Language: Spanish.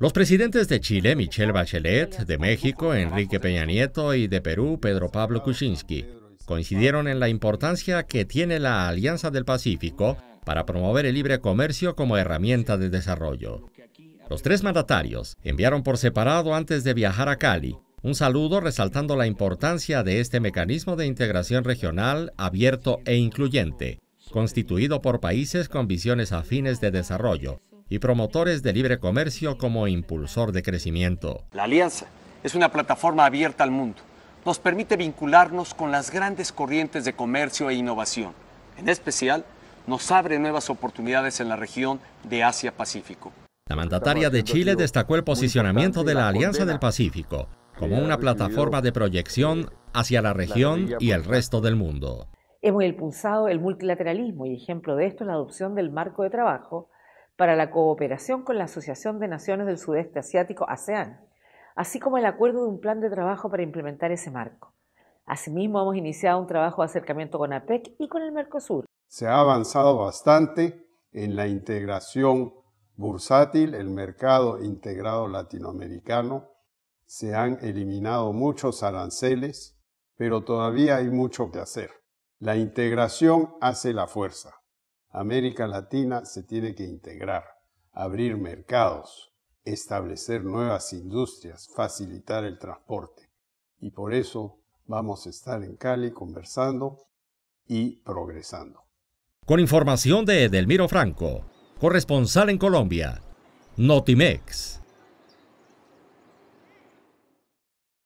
Los presidentes de Chile, Michelle Bachelet, de México, Enrique Peña Nieto y de Perú, Pedro Pablo Kuczynski, coincidieron en la importancia que tiene la Alianza del Pacífico para promover el libre comercio como herramienta de desarrollo. Los tres mandatarios enviaron por separado antes de viajar a Cali un saludo resaltando la importancia de este mecanismo de integración regional abierto e incluyente, constituido por países con visiones afines de desarrollo, y promotores de libre comercio como impulsor de crecimiento. La alianza es una plataforma abierta al mundo. Nos permite vincularnos con las grandes corrientes de comercio e innovación. En especial, nos abre nuevas oportunidades en la región de Asia-Pacífico. La mandataria de Chile destacó el posicionamiento de la Alianza del Pacífico como una plataforma de proyección hacia la región y el resto del mundo. Hemos impulsado el multilateralismo y ejemplo de esto es la adopción del marco de trabajo para la cooperación con la Asociación de Naciones del Sudeste Asiático, ASEAN, así como el acuerdo de un plan de trabajo para implementar ese marco. Asimismo, hemos iniciado un trabajo de acercamiento con APEC y con el Mercosur. Se ha avanzado bastante en la integración bursátil, el mercado integrado latinoamericano. Se han eliminado muchos aranceles, pero todavía hay mucho que hacer. La integración hace la fuerza. América Latina se tiene que integrar, abrir mercados, establecer nuevas industrias, facilitar el transporte. Y por eso vamos a estar en Cali conversando y progresando. Con información de Edelmiro Franco, corresponsal en Colombia, Notimex.